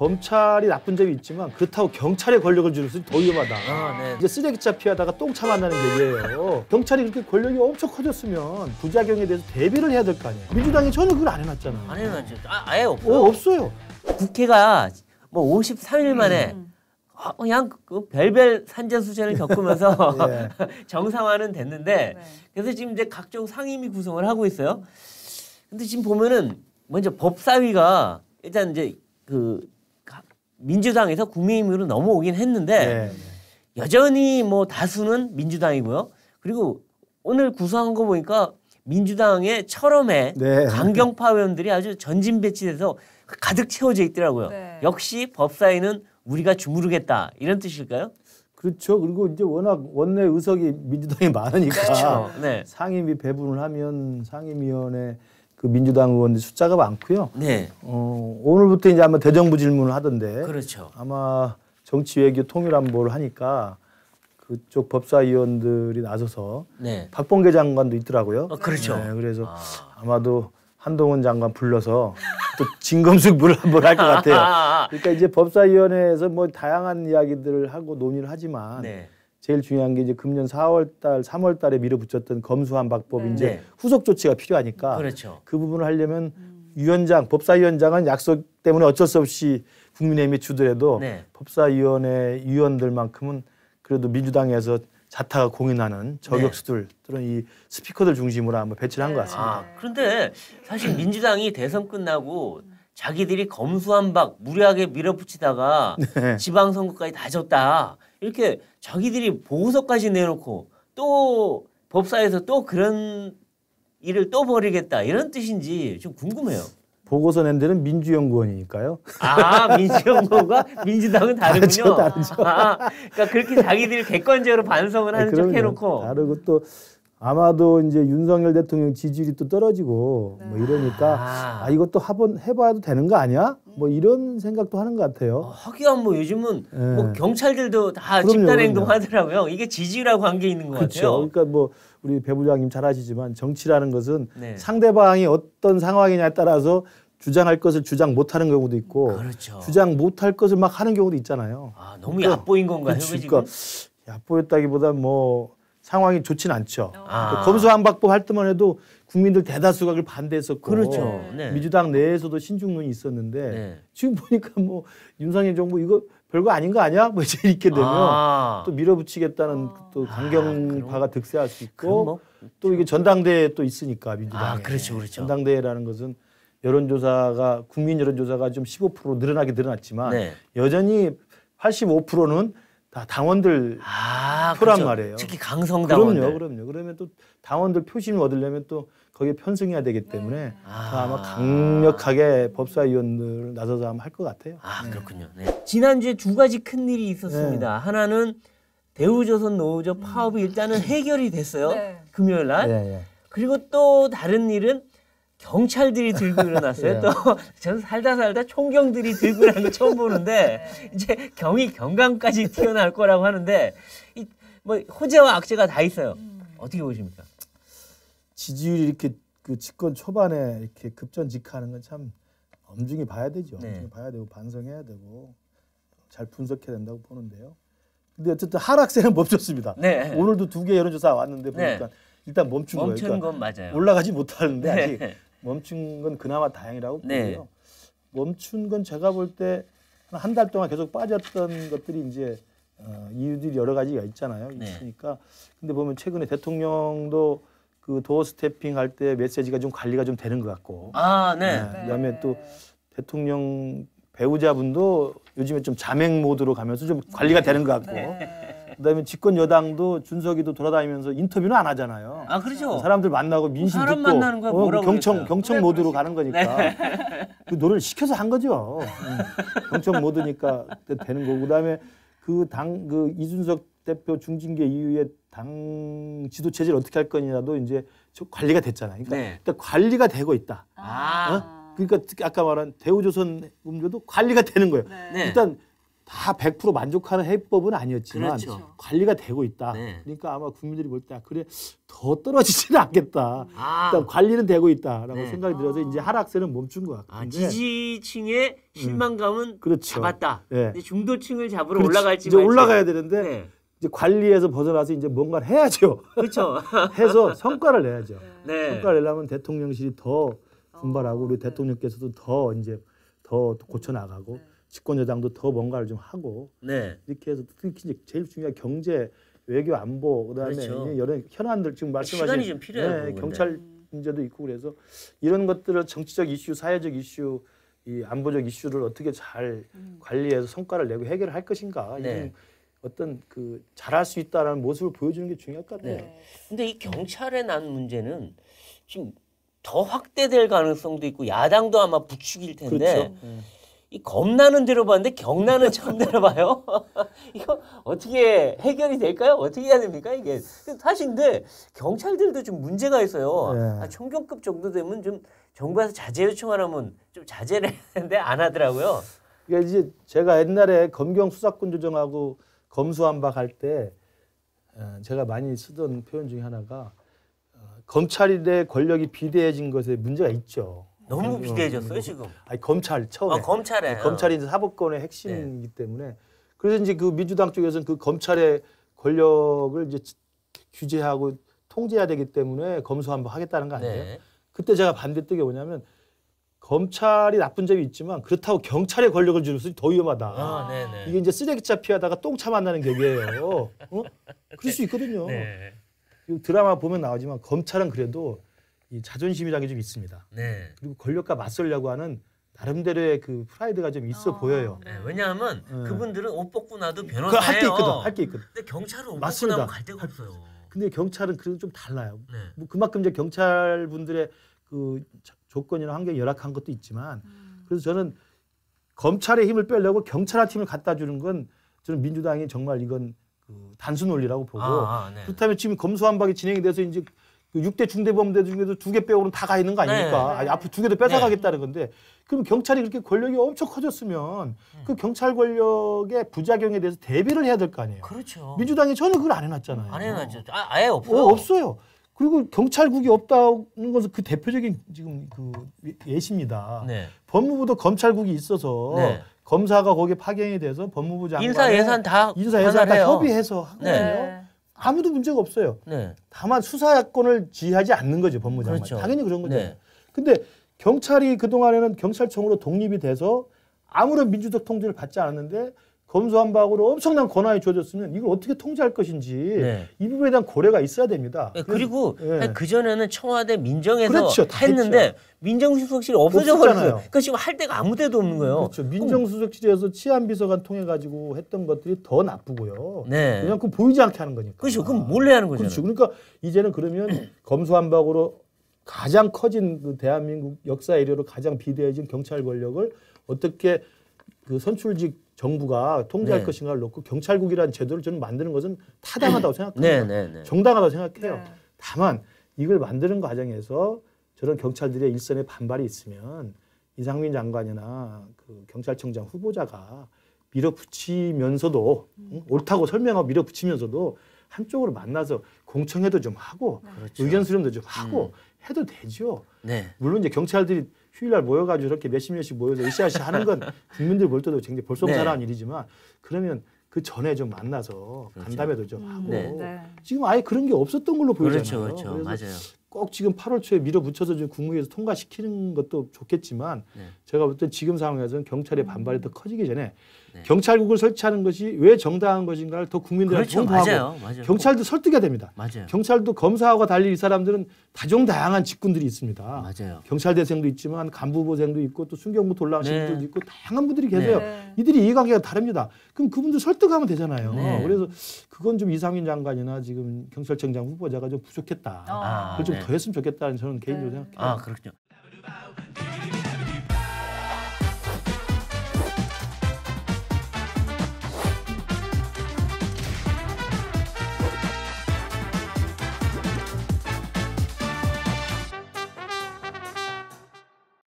검찰이 나쁜 점이 있지만 그렇다고 경찰의 권력을 줄일 수는 더 위험하다. 아, 네. 이제 쓰레기차 피하다가 똥차 만나는 얘기예요. 경찰이 그렇게 권력이 엄청 커졌으면 부작용에 대해서 대비를 해야 될 거 아니에요. 민주당이 전혀 그걸 안해놨잖아안 해놨죠. 아, 아예 없어요. 어, 없어요. 국회가 뭐 53일 만에 음. 어, 그냥 그 별별 산재수재를 겪으면서 예. 정상화는 됐는데 네. 그래서 지금 이제 각종 상임위 구성을 하고 있어요. 근데 지금 보면은 먼저 법사위가 일단 이제 그 민주당에서 국민의힘으로 넘어오긴 했는데 네, 네. 여전히 뭐 다수는 민주당이고요. 그리고 오늘 구성한 거 보니까 민주당의 철험에 네. 강경파 의원들이 아주 전진 배치돼서 가득 채워져 있더라고요. 네. 역시 법사위는 우리가 주무르겠다 이런 뜻일까요? 그렇죠. 그리고 이제 워낙 원내 의석이 민주당이 많으니까 그렇죠. 네. 상임위 배분을 하면 상임위원회 그 민주당 의원들 숫자가 많고요. 네. 어, 오늘부터 이제 아마 대정부 질문을 하던데. 그렇죠. 아마 정치 외교 통일 안보를 하니까 그쪽 법사위원들이 나서서 네. 박봉계 장관도 있더라고요. 어, 그렇죠. 네, 그래서 아. 마도 한동훈 장관 불러서 또 진검숙 부를 한번 할 것 같아요. 그러니까 이제 법사위원회에서 뭐 다양한 이야기들을 하고 논의를 하지만 네. 제일 중요한 게 이제 금년 4월 달, 3월 달에 밀어붙였던 검수한 박법 네. 이제 네. 후속 조치가 필요하니까 그렇죠. 그 부분을 하려면 음. 위원장, 법사위원장은 약속 때문에 어쩔 수 없이 국민의힘이 주더라도 네. 법사위원회 위원들만큼은 그래도 민주당에서 자타가 공인하는 저격수들 네. 또는 이 스피커들 중심으로 한번 배치를 한것 네. 같습니다. 아, 그런데 사실 민주당이 대선 끝나고 자기들이 검수한박 무리하게 밀어붙이다가 네. 지방선거까지 다 졌다 이렇게 자기들이 보고서까지 내놓고 또 법사에서 또 그런 일을 또 벌이겠다 이런 뜻인지 좀 궁금해요. 보고서 낸 데는 민주연구원이니까요. 아 민주연구원과 민주당은 다르군요. 다르죠, 다르죠. 아, 아. 그러니까 그렇게 자기들 이 객관적으로 반성을 네, 하는 네, 척 해놓고 다르고 또 아마도 이제 윤석열 대통령 지지율이 또 떨어지고 네. 뭐 이러니까 아, 아 이것도 한번 해봐도 되는 거 아니야? 뭐 음. 이런 생각도 하는 것 같아요. 아, 어, 기야뭐 요즘은 네. 뭐 경찰들도 다 그럼요, 집단 행동하더라고요. 이게 지지율하고 관계 있는 것 그렇죠. 같아요. 그러니까 뭐 우리 배 부장님 잘 아시지만 정치라는 것은 네. 상대방이 어떤 상황이냐에 따라서 주장할 것을 주장 못하는 경우도 있고 그렇죠. 주장 못할 것을 막 하는 경우도 있잖아요. 아 너무 그러니까, 얕보인 건가요? 그러니까 얕보였다기보다 뭐 상황이 좋진 않죠. 어. 아. 검수한박법 할 때만 해도 국민들 대다수가 그걸 반대했었고 그렇죠. 네. 민주당 내에서도 신중론이 있었는데 네. 지금 보니까 뭐 윤석열 정부 이거 별거 아닌 거 아니야? 뭐이렇게 되면 아. 또 밀어붙이겠다는 아. 또 강경파가 아, 득세할 수 있고 뭐, 또 이게 그렇죠. 전당대회 또 있으니까 민주당에 아, 그렇죠, 그렇죠. 전당대회라는 것은 여론조사가 국민 여론조사가 좀 15% 늘어나게 늘어났지만 네. 여전히 85%는 다 당원들 아. 아, 그렇죠. 말이에요. 특히 강성당원들. 그럼요, 그럼요. 그러면 또 당원들 표심을 얻으려면 또 거기에 편승해야 되기 때문에 네. 아. 마 강력하게 법사위원들 나서서 아마 할것 같아요. 아 네. 그렇군요. 네. 지난주에 두 가지 큰 일이 있었습니다. 네. 하나는 대우조선 노조 파업이 일단은 해결이 됐어요. 네. 금요일 날. 네, 그리고 또 다른 일은 경찰들이 들고 일어났어요. 또 저는 살다 살다 총경들이 들고 일어나는 거 처음 보는데 이제 경이 경감까지 튀어나올 거라고 하는데 이뭐 호재와 악재가 다 있어요. 음. 어떻게 보십니까? 지지율이 이렇게 그 집권 초반에 이렇게 급전직하는 건 참 엄중히 봐야 되죠. 네. 엄중히 봐야 되고 반성해야 되고 잘 분석해야 된다고 보는데요. 근데 어쨌든 하락세는 멈췄습니다. 네. 오늘도 두 개 여론조사 왔는데 네. 보니까 네. 일단 멈춘 거예요. 멈춘 그러니까 맞아요. 올라가지 못하는데 네. 아직 멈춘 건 그나마 다행이라고 네. 보고요. 멈춘 건 제가 볼 때 한 달 동안 계속 빠졌던 것들이 이제 어, 이유들이 여러 가지가 있잖아요. 네. 있으니까. 네. 근데 보면 최근에 대통령도 그 도어 스태핑 할 때 메시지가 좀 관리가 좀 되는 것 같고. 아, 네. 네. 네. 그다음에 또 대통령 배우자분도 요즘에 좀 자맹 모드로 가면서 좀 관리가 네. 되는 것 같고. 그다음에 집권 여당도 준석이도 돌아다니면서 인터뷰는 안 하잖아요. 아 그렇죠. 사람들 만나고 뭐 민심 그 사람 듣고 어, 뭐 경청 그랬어요. 경청 네, 모드로 그렇지. 가는 거니까 네. 그 노래를 시켜서 한 거죠. 응. 경청 모드니까 되는 거고 그다음에 그 당그 그 이준석 대표 중징계 이후에 당 지도 체제를 어떻게 할 거냐도 이제 관리가 됐잖아요. 그러니까, 네. 그러니까 관리가 되고 있다. 아. 어? 그러니까 아까 말한 대우조선 음료도 관리가 되는 거예요. 네. 네. 일단 다100% 만족하는 해법은 아니었지만 그렇죠. 관리가 되고 있다. 네. 그러니까 아마 국민들이 볼때 아, 그래 더 떨어지지는 않겠다. 아. 관리는 되고 있다라고 네. 생각이 들어서 이제 하락세는 멈춘 것 같아요. 지지층의 실망감은 음. 그렇죠. 잡았다. 네. 중도층을 잡으러 그렇지. 올라갈지 이제 말지. 올라가야 되는데 네. 이제 관리에서 벗어나서 이제 뭔가를 해야죠. 그렇죠. 해서 성과를 내야죠. 네. 네. 성과를 내려면 대통령실이 더 분발하고 우리 어. 대통령께서도 더 이제 더 고쳐 나가고. 네. 집권 여당도 더 뭔가를 좀 하고 네. 이렇게 해서 특히 제일 중요한 경제 외교 안보 그다음에 그렇죠. 여러 현안들 지금 말씀하신 시간이 좀 필요해요. 네, 경찰 문제도 있고 그래서 이런 것들을 정치적 이슈, 사회적 이슈, 이 안보적 이슈를 어떻게 잘 음. 관리해서 성과를 내고 해결할 것인가 네. 어떤 그 잘할 수 있다라는 모습을 보여주는 게 중요할 것 같아요. 네. 근데 이 경찰에 난 문제는 지금 더 확대될 가능성도 있고 야당도 아마 부추길 텐데. 그렇죠. 음. 이 겁나는 대로 봤는데 경나는 처음 들어봐요 이거 어떻게 해결이 될까요? 어떻게 해야 됩니까? 이게 사실 인데 경찰들도 좀 문제가 있어요. 네. 아, 총경급 정도 되면 좀 정부에서 자제 요청을하면좀 자제를 했는데 안 하더라고요. 이게 그니까 이제 제가 옛날에 검경 수사권 조정하고 검수한박할때 어, 제가 많이 쓰던 표현 중에 하나가 어, 검찰의 권력이 비대해진 것에 문제가 있죠. 너무 음, 비대해졌어요 음. 지금. 아니 검찰 처음에. 아, 검찰에. 네, 검찰이 이제 사법권의 핵심이기 네. 때문에 그래서 이제 그 민주당 쪽에서는 그 검찰의 권력을 이제 규제하고 통제해야 되기 때문에 검수 한번 하겠다는 거 아니에요? 네. 그때 제가 반대뜻이 뭐냐면 검찰이 나쁜 점이 있지만 그렇다고 경찰의 권력을 줄는 것이 더 위험하다. 아, 네, 네. 이게 이제 쓰레기차 피하다가 똥차 만나는 격이에요. 어? 그럴 수 있거든요. 네. 그 드라마 보면 나오지만 검찰은 그래도 이 자존심이라는 게 좀 있습니다. 네. 그리고 권력과 맞설려고 하는 나름대로의 그 프라이드가 좀 있어 어. 보여요. 네, 왜냐하면 네. 그분들은 옷 벗고 나도 변호사예요. 할 게 있거든. 할 게 있거든. 근데 경찰은 옷 맞습니다. 벗고 나갈 데가 없어요. 근데 경찰은 그래도 좀 달라요. 네. 뭐 그만큼 이제 경찰 분들의 그 조건이나 환경이 열악한 것도 있지만 음. 그래서 저는 검찰의 힘을 빼려고 경찰한 팀을 갖다 주는 건 저는 민주당이 정말 이건 그 단순 논리라고 보고 아, 아, 네. 그렇다면 지금 검수한박이 진행이 돼서 이제 그 육대 중대범대 중에서 두개 빼고는 다 가 있는 거 아닙니까? 네. 아니, 앞으로 두 개도 뺏어가겠다는 네. 건데 그럼 경찰이 그렇게 권력이 엄청 커졌으면 네. 그 경찰 권력의 부작용에 대해서 대비를 해야 될 거 아니에요. 그렇죠. 민주당이 전혀 그걸 안 해놨잖아요. 안 해놨죠. 아, 예 없어요. 어, 없어요. 그리고 경찰국이 없다는 것은 그 대표적인 지금 그 예시입니다. 네. 법무부도 검찰국이 있어서 네. 검사가 거기에 파견이 돼서 법무부 장관 인사 예산 다 인사 예산 다 협의해서 한 거예요. 아무도 문제가 없어요. 네. 다만 수사권을 지휘하지 않는 거죠 법무장관. 그렇죠. 당연히 그런 거죠. 네. 근데 경찰이 그 동안에는 경찰청으로 독립이 돼서 아무런 민주적 통제를 받지 않았는데 검수한 박으로 엄청난 권한이 주어졌으면 이걸 어떻게 통제할 것인지 네. 이 부분에 대한 고려가 있어야 됩니다. 네, 그리고 네. 그 예. 전에는 청와대 민정에서 그렇죠, 했는데 했죠. 민정수석실이 없어져 버렸어요. 그러니까 지금 할 데가 아무 데도 없는 거예요. 그렇죠. 민정수석실에서 치안비서관 통해 가지고 했던 것들이 더 나쁘고요. 네. 그냥 그 보이지 않게 하는 거니까. 그렇죠. 그럼 몰래 하는 거죠. 그렇죠. 그러니까 이제는 그러면 검수한박으로 가장 커진 그 대한민국 역사 이래로 가장 비대해진 경찰 권력을 어떻게 그 선출직 정부가 통제할 네. 것인가를 놓고 경찰국이라는 제도를 저는 만드는 것은 타당하다고 생각합니다. 네, 네, 네, 정당하다고 생각해요. 네. 다만 이걸 만드는 과정에서 저런 경찰들의 일선에 반발이 있으면 이상민 장관이나 그 경찰청장 후보자가 밀어붙이면서도 음. 옳다고 설명하고 밀어붙이면서도 한쪽으로 만나서 공청회도 좀 하고 그렇죠. 의견 수렴도 좀 하고 음. 해도 되죠. 네. 물론 이제 경찰들이 휴일날 모여가지고 이렇게 몇십 년씩 모여서 으쌰으쌰 하는 건 국민들 볼 때도 굉장히 볼썽사나운 네. 일이지만 그러면 그 전에 좀 만나서 그렇죠. 간담회도 좀 음, 하고 음, 네. 지금 아예 그런 게 없었던 걸로 보이잖아요. 그렇죠, 그렇죠. 맞아요. 꼭 지금 8월 초에 밀어붙여서 지금 국무회에서 통과시키는 것도 좋겠지만 네. 제가 볼때 지금 상황에서는 경찰의 음. 반발이 더 커지기 전에 네. 경찰국을 설치하는 것이 왜 정당한 것인가를 더 국민들한테 그렇죠. 홍보하고 맞아요. 맞아요. 경찰도 설득해야 됩니다. 맞아요. 경찰도 검사하고 달리 이 사람들은 다종다양한 직군들이 있습니다. 맞아요. 경찰대생도 있지만 간부보생도 있고 또 순경부터 올라오신 네. 분들도 있고 다양한 분들이 계세요. 네. 이들이 이해관계가 다릅니다. 그럼 그분들 설득하면 되잖아요. 네. 그래서 그건 좀 이상민 장관이나 지금 경찰청장 후보자가 좀 부족했다. 아, 그걸 좀더 네. 했으면 좋겠다는 저는 개인적으로 네. 생각해요. 아 그렇군요.